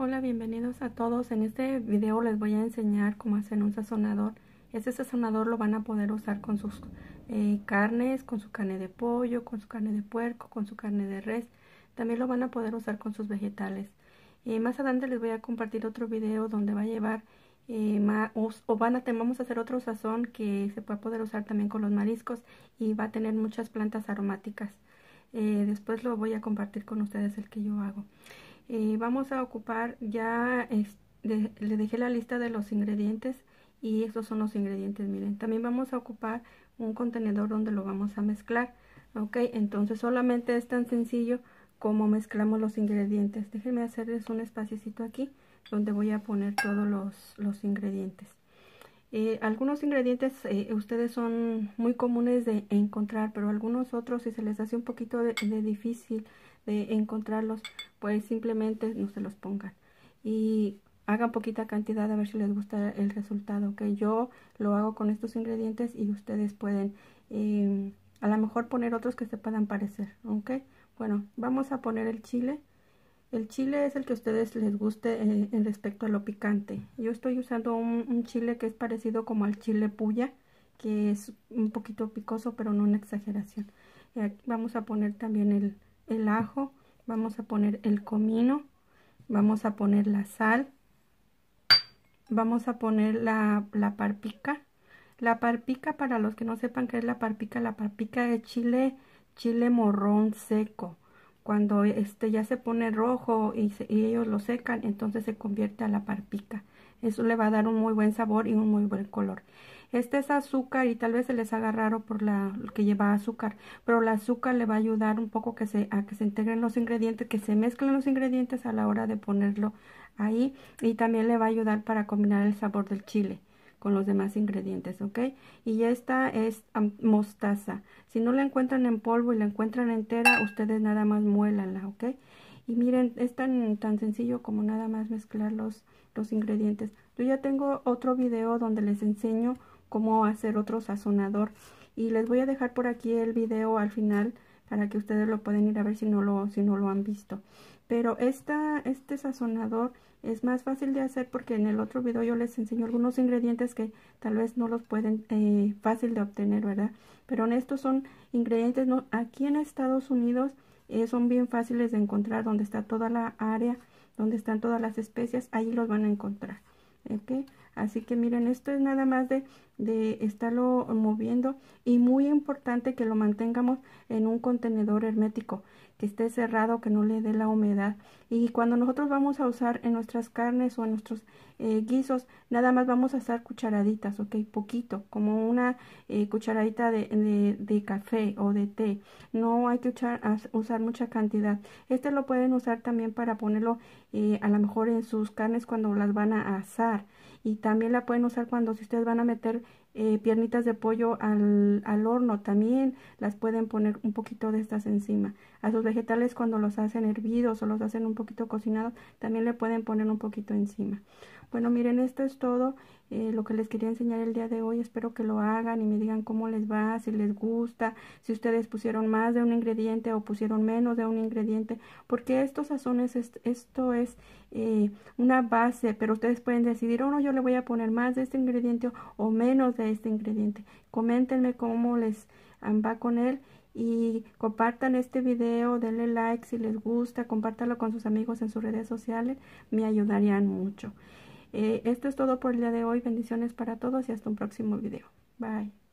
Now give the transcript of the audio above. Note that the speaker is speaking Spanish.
Hola, bienvenidos a todos. En este video les voy a enseñar cómo hacer un sazonador. Este sazonador lo van a poder usar con sus eh, carnes, con su carne de pollo, con su carne de puerco, con su carne de res. También lo van a poder usar con sus vegetales. Eh, más adelante les voy a compartir otro video donde va a llevar eh, o, van a, vamos a hacer otro sazón que se puede poder usar también con los mariscos y va a tener muchas plantas aromáticas. después lo voy a compartir con ustedes el que yo hago. Eh, vamos a ocupar, ya le dejé la lista de los ingredientes y estos son los ingredientes, miren. También vamos a ocupar un contenedor donde lo vamos a mezclar. Ok, entonces solamente es tan sencillo como mezclamos los ingredientes. Déjenme hacerles un espacio aquí donde voy a poner todos los, ingredientes. Eh, algunos ingredientes eh, ustedes son muy comunes de encontrar, pero algunos otros si se les hace un poquito de difícil de encontrarlos, pues simplemente no se los pongan. Y hagan poquita cantidad a ver si les gusta el resultado. Que yo lo hago con estos ingredientes y ustedes pueden em, a lo mejor poner otros que se puedan parecer. Bueno, vamos a poner el chile. El chile es el que a ustedes les guste eh, en respecto a lo picante. Yo estoy usando un, chile que es parecido como al chile puya, que es un poquito picoso, pero no una exageración. Eh, vamos a poner también el ajo, vamos a poner el comino, vamos a poner la sal, vamos a poner la, parpica. La parpica, para los que no sepan qué es la parpica, la parpica es chile, chile morrón seco cuando este ya se pone rojo y, ellos lo secan, entonces se convierte a la parpica. Eso le va a dar un muy buen sabor y un muy buen color. Este es azúcar y tal vez se les haga raro por la que lleva azúcar, pero el azúcar le va a ayudar un poco a que se integren los ingredientes, que se mezclen los ingredientes a la hora de ponerlo ahí y también le va a ayudar para combinar el sabor del chile con los demás ingredientes, ¿ok? Y esta es mostaza. Si no la encuentran en polvo y la encuentran entera, ustedes nada más muélanla, ¿ok? Y miren, es tan, tan sencillo como nada más mezclar los, los ingredientes. Yo ya tengo otro video donde les enseño cómo hacer otro sazonador. Y les voy a dejar por aquí el video al final para que ustedes lo pueden ir a ver si no lo, si no lo han visto. Pero esta, este sazonador es más fácil de hacer porque en el otro video yo les enseño algunos ingredientes que tal vez no los pueden eh, fácil de obtener, ¿verdad? Pero en estos son ingredientes, no, aquí en Estados Unidos eh, son bien fáciles de encontrar donde está toda la área, donde están todas las especias, ahí los van a encontrar, ¿ok? Así que miren, esto es nada más de, de estarlo moviendo y muy importante que lo mantengamos en un contenedor hermético, que esté cerrado, que no le dé la humedad. Y cuando nosotros vamos a usar en nuestras carnes o en nuestros eh, guisos, nada más vamos a usar cucharaditas, ok, poquito, como una eh, cucharadita de, café o de té. No hay que usar, mucha cantidad. Este lo pueden usar también para ponerlo eh, a lo mejor en sus carnes cuando las van a asar y también la pueden usar cuando si ustedes van a meter eh, piernitas de pollo al, al horno también las pueden poner un poquito de estas encima a sus vegetales cuando los hacen hervidos o los hacen un poquito cocinados, también le pueden poner un poquito encima. Bueno, miren, esto es todo eh, lo que les quería enseñar el día de hoy. Espero que lo hagan y me digan cómo les va, si les gusta, si ustedes pusieron más de un ingrediente o pusieron menos de un ingrediente, porque estos sazones, esto es eh, una base, pero ustedes pueden decidir, o oh, no, yo le voy a poner más de este ingrediente o menos de este ingrediente. Coméntenme cómo les ah, va con él y compartan este video, denle like si les gusta, compártalo con sus amigos en sus redes sociales, me ayudarían mucho. Eh, esto es todo por el día de hoy, bendiciones para todos y hasta un próximo video. Bye.